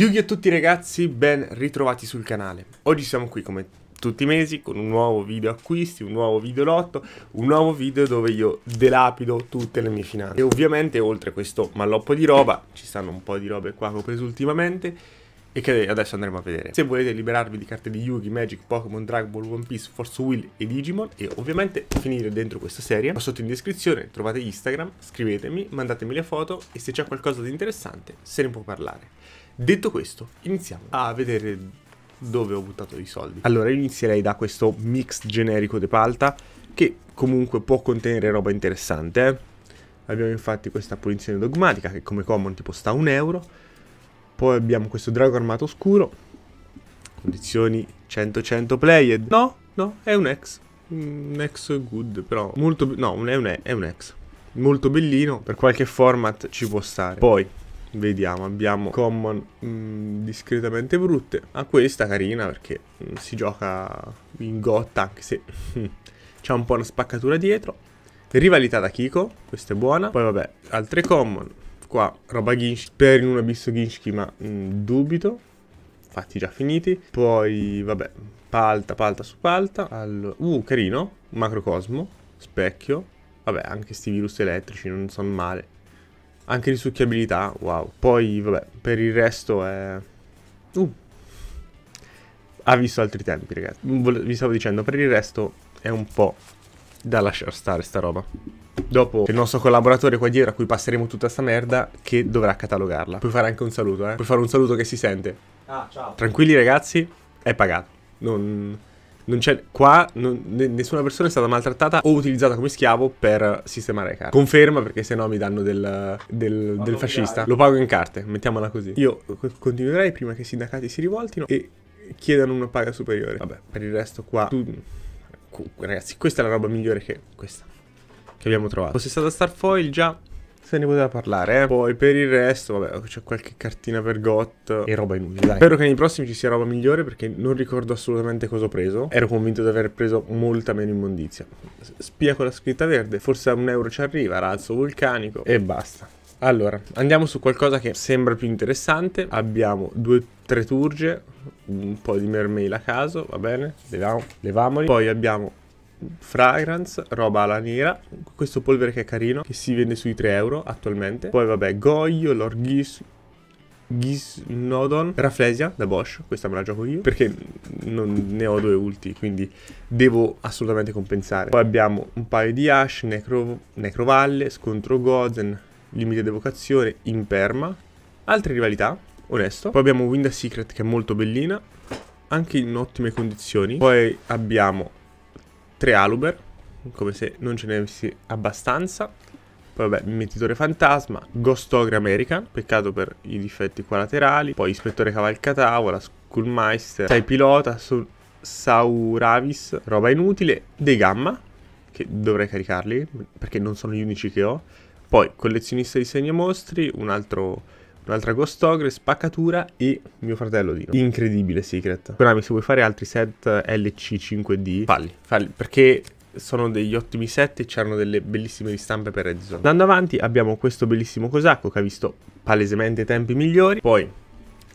Yugi a tutti ragazzi, ben ritrovati sul canale. Oggi siamo qui come tutti i mesi con un nuovo video acquisti, un nuovo video lotto, un nuovo video dove io delapido tutte le mie finanze. E ovviamente oltre a questo malloppo di roba, ci stanno un po' di robe qua che ho preso ultimamente, e che adesso andremo a vedere. Se volete liberarvi di carte di Yugi, Magic, Pokémon, Dragon Ball, One Piece, Force Will e Digimon e ovviamente finire dentro questa serie, qua sotto in descrizione trovate Instagram, scrivetemi, mandatemi le foto e se c'è qualcosa di interessante se ne può parlare. Detto questo, iniziamo a vedere dove ho buttato i soldi. Allora, inizierei da questo mix generico de palta, che comunque può contenere roba interessante. Eh. Abbiamo infatti questa punizione dogmatica, che come common tipo sta a un euro. Poi abbiamo questo drago armato scuro. Condizioni 100-100 played. No, no, è un ex. Un ex good, però molto... No, è un, è un ex. Molto bellino, per qualche format ci può stare. Poi, Vediamo, abbiamo common mh, mm, discretamente brutte. A questa carina perché mh, mm, si gioca in gotta anche se mm, c'è un po' una spaccatura dietro. Rivalità da Kiko, questa è buona. Poi vabbè, altre common. Qua roba Ginshki, per in un abisso Ginshki ma mh, dubito. Fatti già finiti. Poi vabbè, palta, palta su palta. Allora, uh, carino, macrocosmo, specchio. Vabbè, anche questi virus elettrici non sono male. Anche risucchiabilità, wow. Poi, vabbè, per il resto è... Uh. Ha visto altri tempi, ragazzi. Mm, vi stavo dicendo, per il resto è un po' da lasciare stare sta roba. Dopo il nostro collaboratore qua dietro a cui passeremo tutta sta merda che dovrà catalogarla. Puoi fare anche un saluto, eh. Puoi fare un saluto che si sente. Ah, ciao. Tranquilli ragazzi, è pagato. Non non c'è qua non, nessuna persona è stata maltrattata o utilizzata come schiavo per sistemare carte. Conferma perché se no mi danno del, del, del fascista. Lo pago in carte, mettiamola così. Io continuerei prima che i sindacati si rivoltino e chiedano una paga superiore. Vabbè, per il resto qua... Tu, ragazzi, questa è la roba migliore che questa. Che abbiamo trovato. Fosse stata Starfoil già se ne poteva parlare. Eh. Poi per il resto, vabbè, c'è qualche cartina per Got e roba inutile. Spero che nei prossimi ci sia roba migliore perché non ricordo assolutamente cosa ho preso. Ero convinto di aver preso molta meno immondizia. Spia con la scritta verde, forse a un euro ci arriva, razzo vulcanico e basta. Allora, andiamo su qualcosa che sembra più interessante. Abbiamo due, tre turge, un po' di mermail a caso, va bene, leviamo, levamoli. Poi abbiamo Fragrance, roba alla nera, questo polvere che è carino, che si vende sui 3 euro attualmente. Poi vabbè, Goyo, Lorghis, Gisnodon, Raflesia da Bosch, questa me la gioco io perché non ne ho due ulti, quindi devo assolutamente compensare. Poi abbiamo un paio di Ash, Necro, Necrovalle, Scontro Gozen, Limite d'evocazione, Imperma, altre rivalità, onesto. Poi abbiamo Winda Secret che è molto bellina, anche in ottime condizioni. Poi abbiamo 3 aluber, come se non ce ne avessi abbastanza. Poi vabbè, mettitore Fantasma, Ghostogra American, peccato per i difetti qua laterali. Poi Ispettore Cavalcatavola, Schoolmeister, Tai Pilota, Sauravis, roba inutile, De Gamma, che dovrei caricarli perché non sono gli unici che ho. Poi Collezionista di Segni Mostri, un altro un'altra Ghost Ogre, Spaccatura e mio fratello Dino. Incredibile Secret. Konami, se vuoi fare altri set LC5D, falli, falli, perché sono degli ottimi set e c'erano delle bellissime ristampe per Red Andando avanti abbiamo questo bellissimo Cosacco che ha visto palesemente i tempi migliori, poi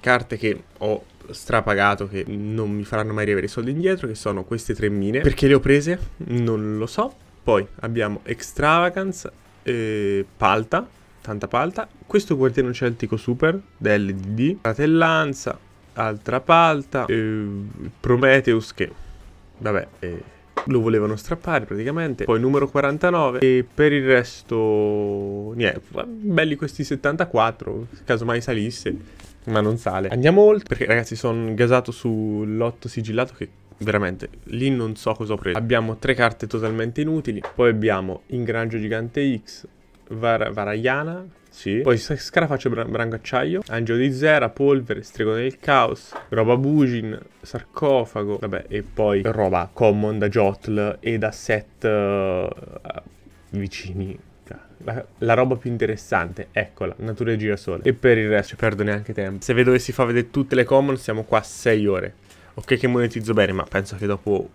carte che ho strapagato che non mi faranno mai riavere i soldi indietro che sono queste tre mine perché le ho prese non lo so poi abbiamo Extravagance eh, Palta tanta palta. Questo guardiano celtico super, DLDD, fratellanza, altra palta, eh, Prometheus che, vabbè, eh, lo volevano strappare praticamente, poi numero 49 e per il resto, niente, belli questi 74, Casomai salisse, ma non sale. Andiamo oltre, perché ragazzi sono gasato sull'otto sigillato che veramente lì non so cosa ho preso. Abbiamo tre carte totalmente inutili, poi abbiamo ingranaggio gigante X, Var Varaiana, sì. Poi Scarafaccio Bran Brangacciaio, Angelo di Zera, Polvere, Stregone del Caos, roba Bugin, Sarcofago, vabbè, e poi roba common da Jotl e da set uh, vicini la, la, roba più interessante, eccola, natura e girasole. E per il resto, cioè, perdo neanche tempo. Se vedo che si fa vedere tutte le common, siamo qua 6 ore. Ok che monetizzo bene, ma penso che dopo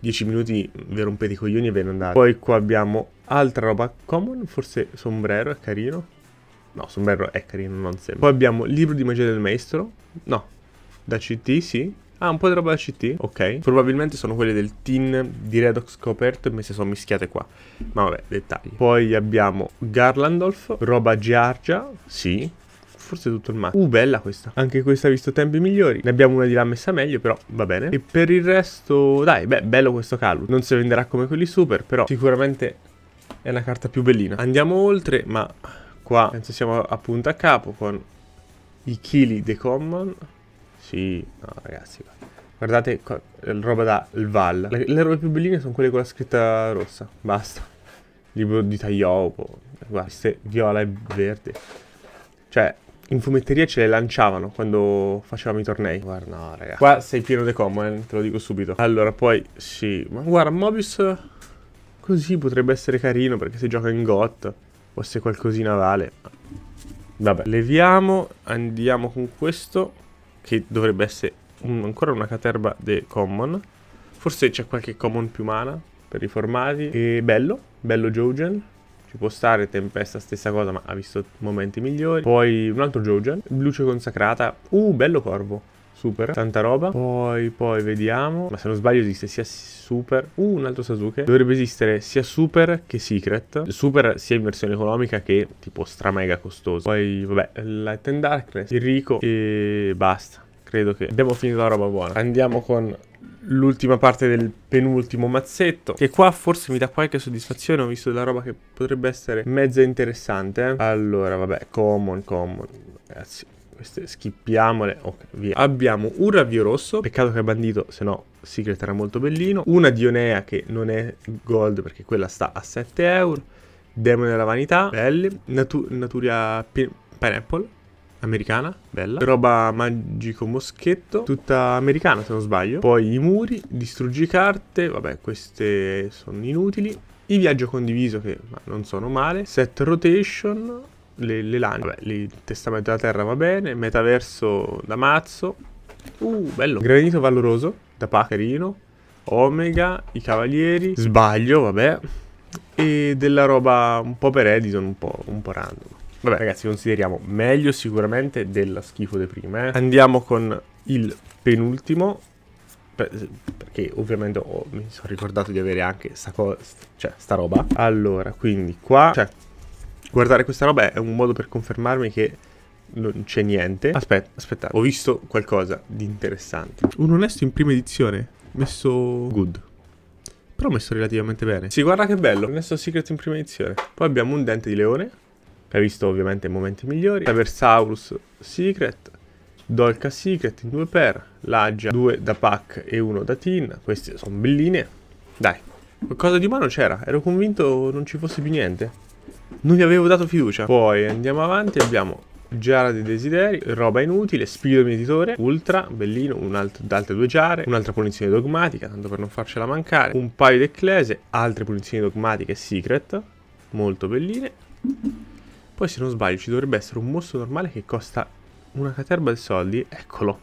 10 minuti vi rompete i coglioni e ve ne andate. Poi qua abbiamo Altra roba common, forse sombrero è carino. No, sombrero è carino, non sembra. Poi abbiamo libro di magia del maestro. No, da CT, sì. Ah, un po' di roba da CT, ok. Probabilmente sono quelle del tin di Redox Copert messe sono mischiate qua. Ma vabbè, dettagli. Poi abbiamo Garlandolf, roba Giargia, sì. Forse tutto il mazzo. Uh, bella questa. Anche questa ha visto tempi migliori. Ne abbiamo una di là messa meglio, però va bene. E per il resto, dai, beh, bello questo Calus. Non si venderà come quelli super, però sicuramente è la carta più bellina. Andiamo oltre, ma qua penso siamo a punta a capo con i chili The common. Sì, no ragazzi, guardate roba da Val. Le, le, robe più belline sono quelle con la scritta rossa, basta. Libro di Taiopo, queste viola e verde. Cioè, in fumetteria ce le lanciavano quando facevamo i tornei. Guarda, no, raga. Qua sei pieno di common, eh, te lo dico subito. Allora, poi, sì. Ma guarda, Mobius Così potrebbe essere carino perché se gioca in GOT o se qualcosina vale. Vabbè, leviamo, andiamo con questo che dovrebbe essere un, ancora una caterba de common. Forse c'è qualche common più mana per i formati. E bello, bello Jogen. Ci può stare Tempesta stessa cosa ma ha visto momenti migliori. Poi un altro Jogen, Luce Consacrata. Uh, bello Corvo. Super, tanta roba. Poi, poi vediamo. Ma se non sbaglio esiste sia Super. Uh, un altro Sasuke. Dovrebbe esistere sia Super che Secret. Super sia in versione economica che tipo stramega costoso. Poi, vabbè, Light and Darkness, Enrico e basta. Credo che abbiamo finito la roba buona. Andiamo con l'ultima parte del penultimo mazzetto che qua forse mi dà qualche soddisfazione ho visto della roba che potrebbe essere mezza interessante allora vabbè common common ragazzi queste schippiamole. Ok, via. Abbiamo un rabbio rosso, peccato che è bandito, se no Secret era molto bellino. Una Dionea che non è gold perché quella sta a 7 euro. Demone della vanità, belle Natu Naturia Pineapple, americana, bella. Roba magico moschetto, tutta americana se non sbaglio. Poi i muri, distruggi carte, vabbè queste sono inutili. i viaggio condiviso che non sono male. Set rotation, le, le lani, vabbè, il testamento della terra va bene, metaverso da mazzo, uh, bello, granito valoroso, da pacherino, omega, i cavalieri, sbaglio, vabbè, e della roba un po' per Edison, un po', un po random. Vabbè ragazzi, consideriamo meglio sicuramente della schifo di prima, eh. Andiamo con il penultimo, perché ovviamente oh, mi sono ricordato di avere anche sta, cosa, cioè, sta roba. Allora, quindi qua, cioè, Guardare questa roba è un modo per confermarmi che non c'è niente. Aspetta, aspetta, ho visto qualcosa di interessante. Un onesto in prima edizione, messo good. Però messo relativamente bene. Sì, guarda che bello, onesto secret in prima edizione. Poi abbiamo un dente di leone, che ha visto ovviamente i momenti migliori. Traversaurus secret, Dolca secret in due per, Laggia due da pack e uno da tin. Queste sono belline. Dai, qualcosa di umano c'era, ero convinto non ci fosse più niente. Non vi avevo dato fiducia. Poi andiamo avanti, abbiamo Giara dei desideri, roba inutile, spirito del meditore, ultra, bellino, alt altre due giare, un'altra punizione dogmatica, tanto per non farcela mancare, un paio di ecclese, altre punizioni dogmatiche secret, molto belline. Poi se non sbaglio ci dovrebbe essere un mostro normale che costa una caterba di soldi, eccolo,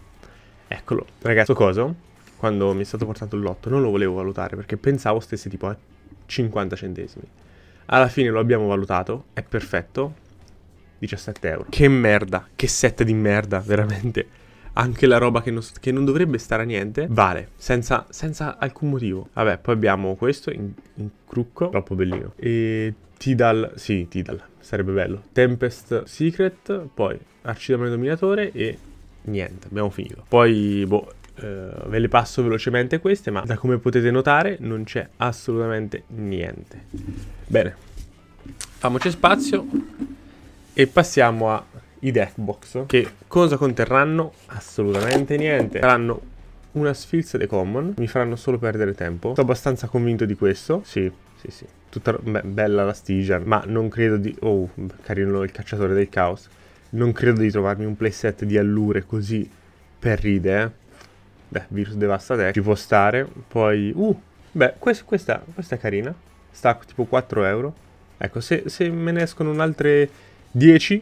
eccolo. Ragazzo coso, quando mi è stato portato il lotto non lo volevo valutare perché pensavo stesse tipo a 50 centesimi. Alla fine lo abbiamo valutato, è perfetto. 17 euro. Che merda, che set di merda, veramente. Anche la roba che non, che non dovrebbe stare a niente vale, senza, senza, alcun motivo. Vabbè, poi abbiamo questo in, in crucco, troppo bellino. E Tidal, sì, Tidal, sarebbe bello. Tempest Secret, poi Arcidamone Dominatore e niente, abbiamo finito. Poi, boh, Uh, ve le passo velocemente queste, ma da come potete notare non c'è assolutamente niente. Bene, famoci spazio e passiamo ai deck box, che cosa conterranno? Assolutamente niente. Saranno una sfilza dei common, mi faranno solo perdere tempo. Sto abbastanza convinto di questo, sì, sì, sì. Tutta beh, bella la stigia ma non credo di... Oh, carino il cacciatore del caos. Non credo di trovarmi un playset di allure così per ride, eh Beh, virus devasta ci può stare. Poi, uh, beh, questa, questa, questa è carina. Sta tipo 4 euro. Ecco, se, se me ne escono un'altra 10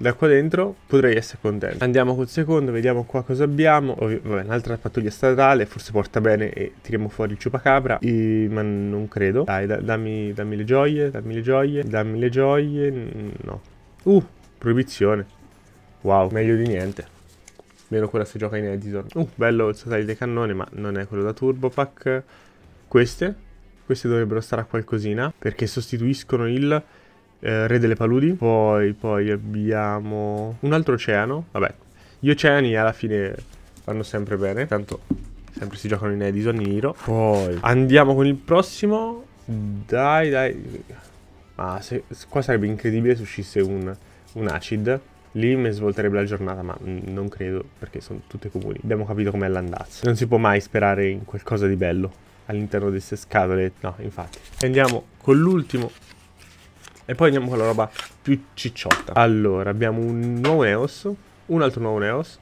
da qua dentro potrei essere contento. Andiamo col secondo, vediamo qua cosa abbiamo. Ovvio, vabbè, un'altra pattuglia statale, forse porta bene e tiriamo fuori il ciupacabra. E, ma non credo. Dai, da, dammi, dammi le gioie, dammi le gioie, dammi le gioie. No. Uh, proibizione. Wow, meglio di niente meno quella si gioca in editor. Uh, bello il satellite dei cannoni, ma non è quello da Turbopack. Queste, queste dovrebbero stare a qualcosina, perché sostituiscono il eh, Re delle Paludi. Poi, poi abbiamo un altro oceano. Vabbè, gli oceani alla fine vanno sempre bene, tanto sempre si giocano in Edison, in Hero. Poi andiamo con il prossimo. Dai, dai. Ma ah, se, qua sarebbe incredibile se uscisse un, un acid. Lì mi svolterebbe la giornata, ma non credo, perché sono tutte comuni. Abbiamo capito com'è l'andazzo. Non si può mai sperare in qualcosa di bello all'interno di queste scatole. No, infatti. Andiamo con l'ultimo. E poi andiamo con la roba più cicciotta. Allora, abbiamo un nuovo Neos, un altro nuovo Neos,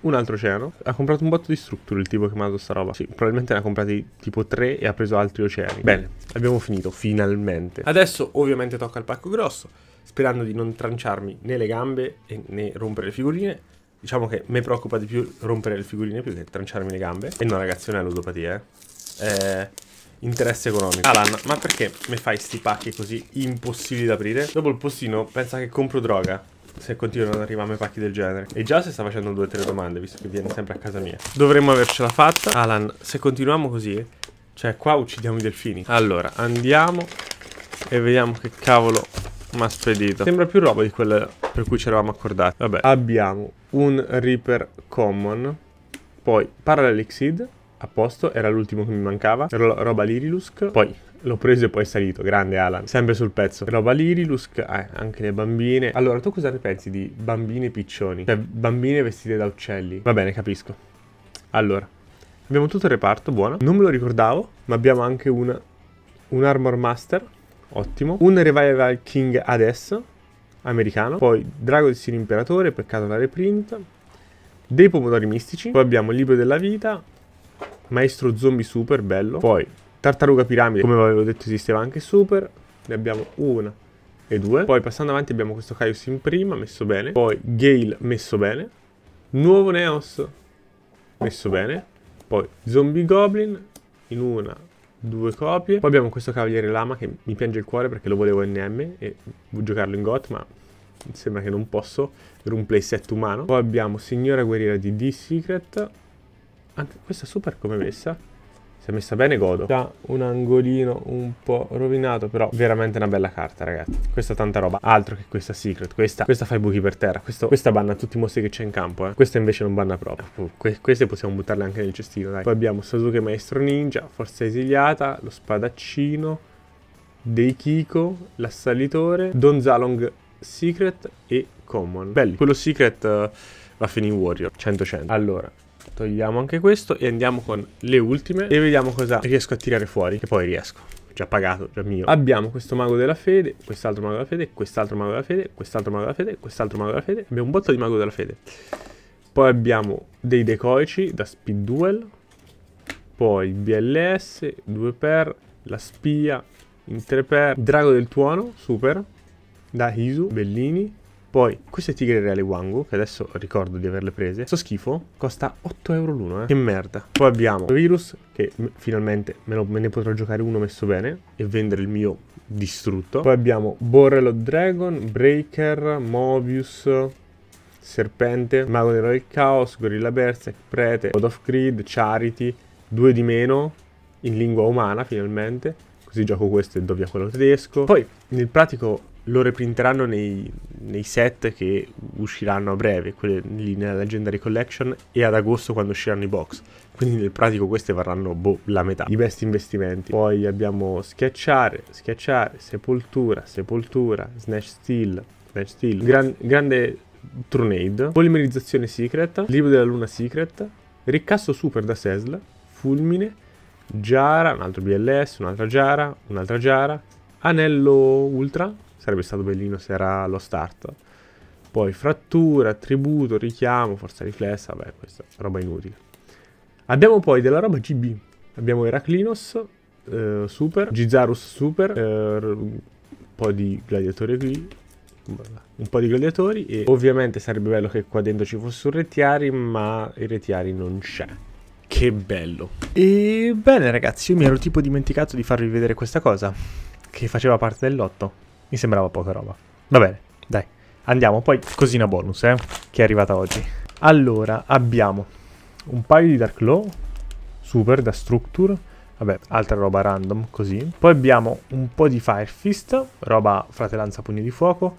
un altro oceano. Ha comprato un botto di strutture il tipo che mi ha dato sta roba. Sì, probabilmente ne ha comprati tipo tre e ha preso altri oceani. Bene, abbiamo finito, finalmente. Adesso ovviamente tocca al pacco grosso sperando di non tranciarmi né le gambe né rompere le figurine. Diciamo che mi preoccupa di più rompere le figurine più che tranciarmi le gambe. E no ragazzi, non è ludopatia, eh. eh interesse economico. Alan, ma perché mi fai sti pacchi così impossibili da aprire? Dopo il postino pensa che compro droga se continuano ad arrivare i pacchi del genere. E già si sta facendo due o tre domande, visto che viene sempre a casa mia. Dovremmo avercela fatta. Alan, se continuiamo così, cioè qua uccidiamo i delfini. Allora, andiamo e vediamo che cavolo ma spedito. Sembra più roba di quella per cui ci eravamo accordati. Vabbè. Abbiamo un Reaper Common. Poi Parallel Exceed. A posto, era l'ultimo che mi mancava. Ro roba Lirilusk. Poi l'ho preso e poi è salito. Grande Alan. Sempre sul pezzo. Roba Lirilusk. Eh, anche le bambine. Allora, tu cosa ne pensi di bambine piccioni? Cioè, bambine vestite da uccelli. Va bene, capisco. Allora. Abbiamo tutto il reparto, buono. Non me lo ricordavo, ma abbiamo anche una, un Armor Master ottimo. Un Revival King adesso, americano. Poi Drago di Stile Imperatore, peccato la reprint. Dei Pomodori Mistici. Poi abbiamo Libro della Vita, Maestro Zombie Super, bello. Poi Tartaruga Piramide, come vi avevo detto esisteva anche Super. Ne abbiamo una e due. Poi passando avanti abbiamo questo Caius in prima, messo bene. Poi Gale, messo bene. Nuovo Neos, messo bene. Poi Zombie Goblin in una due copie. Poi abbiamo questo cavaliere lama che mi piange il cuore perché lo volevo NM e vuoi giocarlo in GOT, ma sembra che non posso per un playset umano. Poi abbiamo signora guerriera di D-Secret. Anche questa super come messa. Se messa bene godo. Da un angolino un po' rovinato, però veramente una bella carta, ragazzi. Questa tanta roba. Altro che questa Secret. Questa, questa fa i buchi per terra. Questo, questa banna tutti i mostri che c'è in campo, eh. Questa invece non banna proprio. que queste possiamo buttarle anche nel cestino, dai. Poi abbiamo Sasuke Maestro Ninja, Forza Esiliata, lo Spadaccino, Dei Kiko, l'Assalitore, Don Zalong Secret e Common. Belli. Quello Secret... Uh, va a finire Warrior 100-100 Allora Togliamo anche questo e andiamo con le ultime e vediamo cosa riesco a tirare fuori, che poi riesco. Già pagato, già mio. Abbiamo questo mago della fede, quest'altro mago della fede, quest'altro mago della fede, quest'altro mago della fede, quest'altro mago della fede. Abbiamo un botto di mago della fede. Poi abbiamo dei decoici da speed duel. Poi il BLS, 2 per, la spia, in 3 per, drago del tuono, super, da Isu, Bellini, poi queste tigre reali Wangu, che adesso ricordo di averle prese, sto schifo costa 8 euro l'uno, eh. Che merda. Poi abbiamo Virus, che finalmente me, lo, me, ne potrò giocare uno messo bene e vendere il mio distrutto. Poi abbiamo Borrello Dragon, Breaker, Mobius... Serpente, Mago Nero Re del Caos, Gorilla Berserk, Prete, God of Creed, Charity, due di meno in lingua umana finalmente, così gioco questo e do via quello tedesco. Poi nel pratico lo reprinteranno nei, nei, set che usciranno a breve, quelli nella Legendary Collection e ad agosto quando usciranno i box. Quindi nel pratico queste varranno boh, la metà. I best investimenti. Poi abbiamo Schiacciare, Schiacciare, Sepoltura, Sepoltura, Snatch Steel, Snatch Steel, gran, Grande Trunade, Polimerizzazione Secret, Libro della Luna Secret, Ricasso Super da Sesl, Fulmine, Giara, un altro BLS, un'altra Giara, un'altra Giara, Anello Ultra, Sarebbe stato bellino se era lo start. Poi frattura, attributo, richiamo, forza riflessa, vabbè, questa roba inutile. Abbiamo poi della roba GB. Abbiamo Heraclinos eh, Super, Gizarus Super, eh, un po' di gladiatori qui, un po' di gladiatori e ovviamente sarebbe bello che qua dentro ci fosse un retiari, ma il retiari non c'è. Che bello. E bene ragazzi, io mi ero tipo dimenticato di farvi vedere questa cosa, che faceva parte del lotto. Mi sembrava poca roba. Va bene, dai. Andiamo, poi cosina bonus, eh, che è arrivata oggi. Allora, abbiamo un paio di Dark Law, Super, da Structure, vabbè, altra roba random, così. Poi abbiamo un po' di Fire Fist, roba fratellanza pugno di fuoco,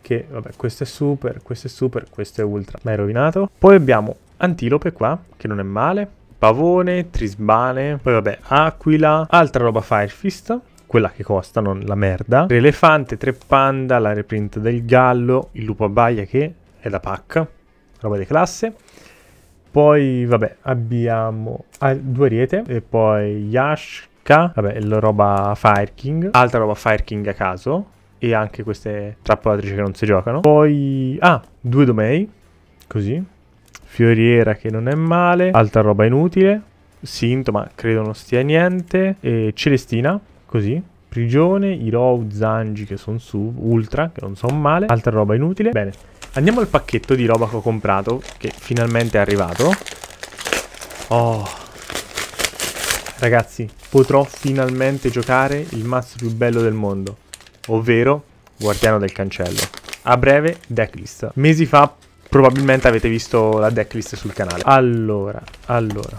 che, vabbè, questo è Super, questo è Super, questo è Ultra, ma è rovinato. Poi abbiamo Antilope qua, che non è male, Pavone, Trisbane, poi vabbè, Aquila, altra roba Fire Fist, quella che costa, non la merda. L'elefante, tre panda, la reprint del gallo, il lupo abbaia che è da pacca, roba di classe. Poi, vabbè, abbiamo ah, due riete e poi Yashka, vabbè, la roba Fire King, altra roba Fire King a caso e anche queste trappolatrici che non si giocano. Poi, ah, due domei, così, fioriera che non è male, altra roba inutile, sintoma credo non stia niente, e Celestina, Così. Prigione, Hiro, Zanji che sono su, Ultra che non sono male, altra roba inutile. Bene, andiamo al pacchetto di roba che ho comprato, che finalmente è arrivato. Oh, ragazzi, potrò finalmente giocare il mazzo più bello del mondo, ovvero Guardiano del Cancello. A breve, decklist. Mesi fa probabilmente avete visto la decklist sul canale. Allora, allora,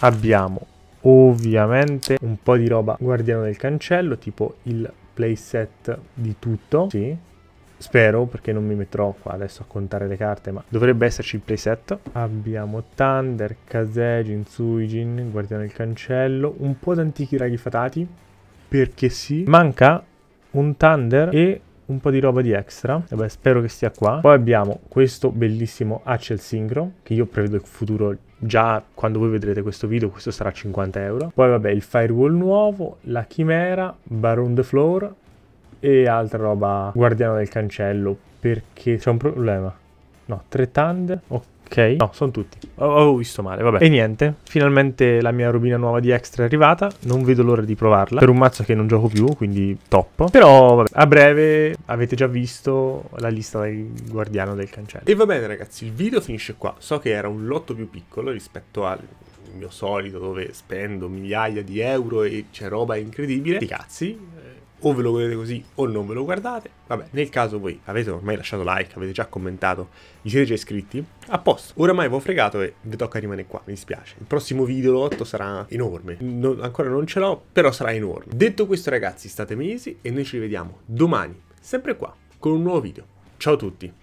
abbiamo ovviamente un po' di roba guardiano del cancello, tipo il playset di tutto, sì. Spero, perché non mi metterò qua adesso a contare le carte, ma dovrebbe esserci il playset. Abbiamo Thunder, Kazejin, Suijin, Guardiano del Cancello, un po' d'antichi raghi fatati, perché sì. Manca un Thunder e un po' di roba di extra. Vabbè, spero che stia qua. Poi abbiamo questo bellissimo Accel Synchro, che io prevedo il futuro già quando voi vedrete questo video questo sarà 50 euro poi vabbè il firewall nuovo la chimera baron the floor e altra roba guardiano del cancello perché c'è un problema no tre thunder ok Ok. No, sono tutti. Ho, ho visto male, vabbè. E niente, finalmente la mia rubina nuova di extra è arrivata. Non vedo l'ora di provarla. Per un mazzo che non gioco più, quindi top. Però, vabbè, a breve avete già visto la lista del guardiano del cancello. E va bene, ragazzi, il video finisce qua. So che era un lotto più piccolo rispetto al mio solito dove spendo migliaia di euro e c'è roba incredibile. Di cazzi. Eh, o ve lo godete così o non ve lo guardate. Vabbè, nel caso voi avete ormai lasciato like, avete già commentato, vi siete già iscritti, a posto. Oramai vi ho fregato e vi tocca rimanere qua, mi dispiace. Il prossimo video, l'8, sarà enorme. Non, ancora non ce l'ho, però sarà enorme. Detto questo ragazzi, state mesi e noi ci rivediamo domani, sempre qua, con un nuovo video. Ciao a tutti!